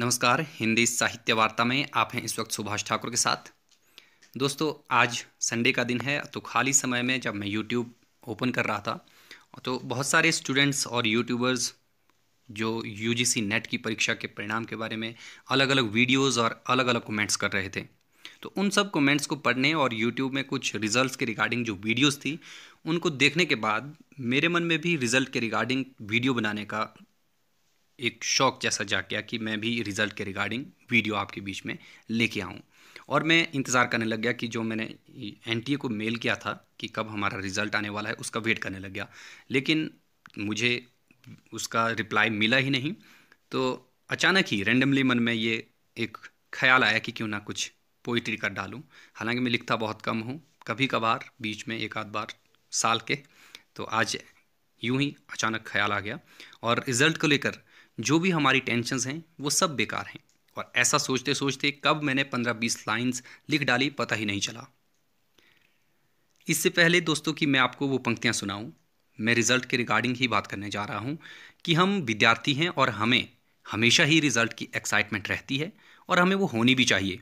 नमस्कार हिंदी साहित्य वार्ता में आप हैं इस वक्त सुभाष ठाकुर के साथ दोस्तों आज संडे का दिन है तो खाली समय में जब मैं यूट्यूब ओपन कर रहा था तो बहुत सारे स्टूडेंट्स और यूट्यूबर्स जो यूजीसी नेट की परीक्षा के परिणाम के बारे में अलग अलग वीडियोस और अलग अलग कमेंट्स कर रहे थे तो उन सब कमेंट्स को पढ़ने और यूट्यूब में कुछ रिजल्ट्स के रिगार्डिंग जो वीडियोस थी उनको देखने के बाद मेरे मन में भी रिज़ल्ट के रिगार्डिंग वीडियो बनाने का एक शौक जैसा जाग गया कि मैं भी रिज़ल्ट के रिगार्डिंग वीडियो आपके बीच में लेके आऊँ और मैं इंतज़ार करने लग गया कि जो मैंने एन को मेल किया था कि कब हमारा रिज़ल्ट आने वाला है उसका वेट करने लग गया लेकिन मुझे उसका रिप्लाई मिला ही नहीं तो अचानक ही रेंडमली मन में ये एक ख्याल आया कि क्यों ना कुछ पोइट्री कर डालूँ हालांकि मैं लिखता बहुत कम हूँ कभी कभार बीच में एक आध बार साल के तो आज यूं ही अचानक ख्याल आ गया और रिज़ल्ट को लेकर जो भी हमारी टेंशनस हैं वो सब बेकार हैं और ऐसा सोचते सोचते कब मैंने पंद्रह बीस लाइन्स लिख डाली पता ही नहीं चला इससे पहले दोस्तों कि मैं आपको वो पंक्तियाँ सुनाऊँ मैं रिज़ल्ट के रिगार्डिंग ही बात करने जा रहा हूँ कि हम विद्यार्थी हैं और हमें हमेशा ही रिज़ल्ट की एक्साइटमेंट रहती है और हमें वो होनी भी चाहिए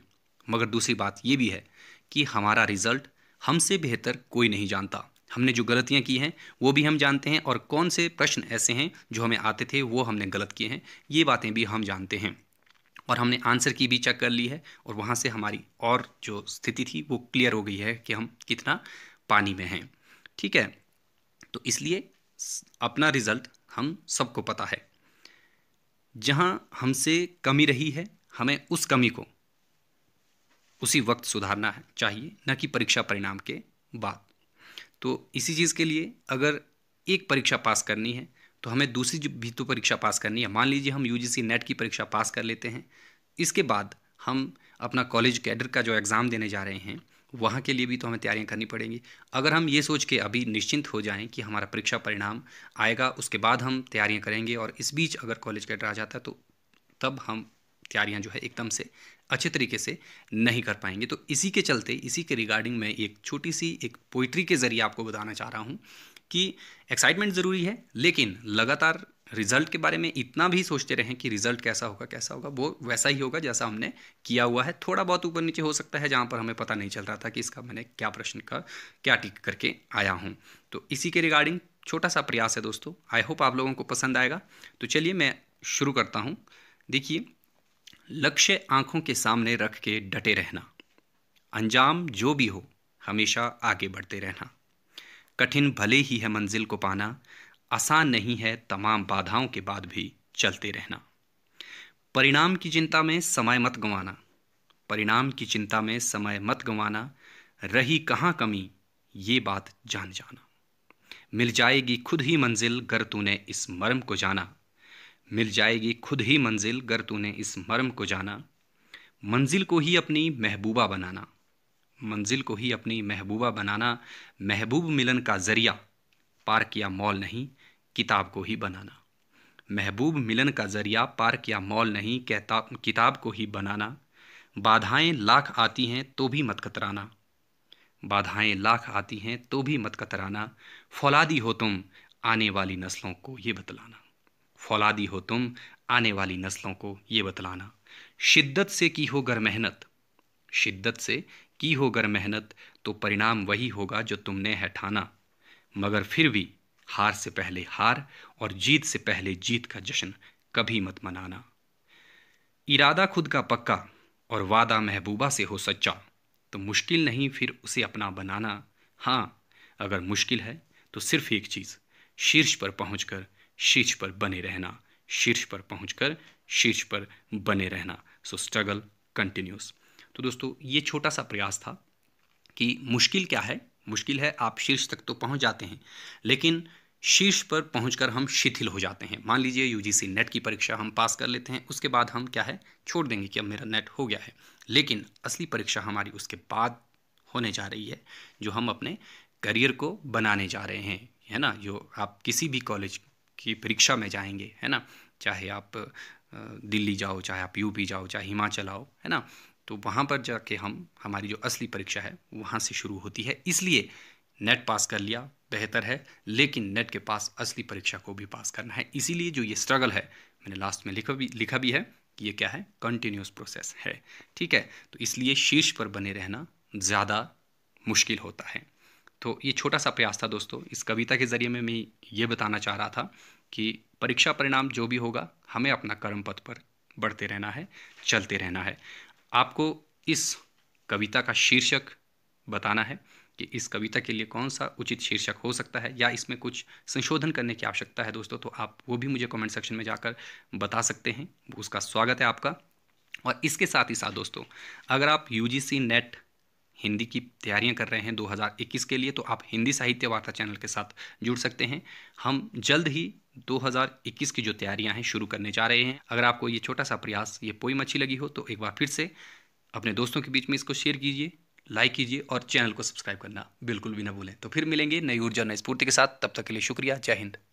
मगर दूसरी बात ये भी है कि हमारा रिज़ल्ट हमसे बेहतर कोई नहीं जानता हमने जो गलतियाँ की हैं वो भी हम जानते हैं और कौन से प्रश्न ऐसे हैं जो हमें आते थे वो हमने गलत किए हैं ये बातें भी हम जानते हैं और हमने आंसर की भी चेक कर ली है और वहाँ से हमारी और जो स्थिति थी वो क्लियर हो गई है कि हम कितना पानी में हैं ठीक है तो इसलिए अपना रिज़ल्ट हम सबको पता है जहाँ हमसे कमी रही है हमें उस कमी को उसी वक्त सुधारना चाहिए न कि परीक्षा परिणाम के बाद तो इसी चीज़ के लिए अगर एक परीक्षा पास करनी है तो हमें दूसरी भी तो परीक्षा पास करनी है मान लीजिए हम यू नेट की परीक्षा पास कर लेते हैं इसके बाद हम अपना कॉलेज कैडर का जो एग्ज़ाम देने जा रहे हैं वहाँ के लिए भी तो हमें तैयारियाँ करनी पड़ेंगी अगर हम ये सोच के अभी निश्चिंत हो जाएं कि हमारा परीक्षा परिणाम आएगा उसके बाद हम तैयारियाँ करेंगे और इस बीच अगर कॉलेज कैडर आ जाता है तो तब हम तैयारियां जो है एकदम से अच्छे तरीके से नहीं कर पाएंगे तो इसी के चलते इसी के रिगार्डिंग मैं एक छोटी सी एक पोइट्री के ज़रिए आपको बताना चाह रहा हूँ कि एक्साइटमेंट ज़रूरी है लेकिन लगातार रिजल्ट के बारे में इतना भी सोचते रहें कि रिजल्ट कैसा होगा कैसा होगा वो वैसा ही होगा जैसा हमने किया हुआ है थोड़ा बहुत ऊपर नीचे हो सकता है जहाँ पर हमें पता नहीं चल रहा था कि इसका मैंने क्या प्रश्न का क्या टिक करके आया हूँ तो इसी के रिगार्डिंग छोटा सा प्रयास है दोस्तों आई होप आप लोगों को पसंद आएगा तो चलिए मैं शुरू करता हूँ देखिए लक्ष्य आंखों के सामने रख के डटे रहना अंजाम जो भी हो हमेशा आगे बढ़ते रहना कठिन भले ही है मंजिल को पाना आसान नहीं है तमाम बाधाओं के बाद भी चलते रहना परिणाम की चिंता में समय मत गंवाना परिणाम की चिंता में समय मत गंवाना रही कहाँ कमी ये बात जान जाना मिल जाएगी खुद ही मंजिल गर तूने इस मर्म को जाना मिल जाएगी खुद ही मंजिल गर तूने इस मर्म को जाना मंजिल को ही अपनी महबूबा बनाना मंजिल को ही अपनी महबूबा बनाना महबूब मिलन का ज़रिया पार्क या मॉल नहीं किताब को ही बनाना महबूब मिलन का ज़रिया पार्क या मॉल नहीं कहता किताब को ही बनाना बाधाएं लाख आती हैं तो भी मत कतराना बाधाएं लाख आती हैं तो भी मत कतराना फौलादी हो तुम आने वाली नस्लों को ये बतलाना फौलादी हो तुम आने वाली नस्लों को ये बतलाना शिद्दत से की हो गर मेहनत शिद्दत से की हो गर मेहनत तो परिणाम वही होगा जो तुमने है ठाना मगर फिर भी हार से पहले हार और जीत से पहले जीत का जश्न कभी मत मनाना इरादा खुद का पक्का और वादा महबूबा से हो सच्चा तो मुश्किल नहीं फिर उसे अपना बनाना हाँ अगर मुश्किल है तो सिर्फ एक चीज़ शीर्ष पर पहुंचकर शीर्ष पर बने रहना शीर्ष पर पहुंचकर शीर्ष पर बने रहना सो स्ट्रगल कंटिन्यूस तो दोस्तों ये छोटा सा प्रयास था कि मुश्किल क्या है मुश्किल है आप शीर्ष तक तो पहुंच जाते हैं लेकिन शीर्ष पर पहुंचकर हम शिथिल हो जाते हैं मान लीजिए यूजीसी नेट की परीक्षा हम पास कर लेते हैं उसके बाद हम क्या है छोड़ देंगे कि अब मेरा नेट हो गया है लेकिन असली परीक्षा हमारी उसके बाद होने जा रही है जो हम अपने करियर को बनाने जा रहे हैं है ना जो आप किसी भी कॉलेज की परीक्षा में जाएंगे है ना चाहे आप दिल्ली जाओ चाहे आप यूपी जाओ चाहे हिमाचल आओ है ना तो वहाँ पर जाके हम हमारी जो असली परीक्षा है वहाँ से शुरू होती है इसलिए नेट पास कर लिया बेहतर है लेकिन नेट के पास असली परीक्षा को भी पास करना है इसीलिए जो ये स्ट्रगल है मैंने लास्ट में लिखा भी लिखा भी है कि ये क्या है कंटिन्यूस प्रोसेस है ठीक है तो इसलिए शीर्ष पर बने रहना ज़्यादा मुश्किल होता है तो ये छोटा सा प्रयास था दोस्तों इस कविता के ज़रिए में मैं ये बताना चाह रहा था कि परीक्षा परिणाम जो भी होगा हमें अपना कर्म पथ पर बढ़ते रहना है चलते रहना है आपको इस कविता का शीर्षक बताना है कि इस कविता के लिए कौन सा उचित शीर्षक हो सकता है या इसमें कुछ संशोधन करने की आवश्यकता है दोस्तों तो आप वो भी मुझे कमेंट सेक्शन में जाकर बता सकते हैं उसका स्वागत है आपका और इसके साथ ही साथ दोस्तों अगर आप यू नेट हिंदी की तैयारियां कर रहे हैं 2021 के लिए तो आप हिंदी साहित्य वार्ता चैनल के साथ जुड़ सकते हैं हम जल्द ही 2021 की जो तैयारियां हैं शुरू करने जा रहे हैं अगर आपको ये छोटा सा प्रयास ये पोईम अच्छी लगी हो तो एक बार फिर से अपने दोस्तों के बीच में इसको शेयर कीजिए लाइक कीजिए और चैनल को सब्सक्राइब करना बिल्कुल भी ना भूलें तो फिर मिलेंगे नई ऊर्जा नई स्फूर्ति के साथ तब तक के लिए शुक्रिया जय हिंद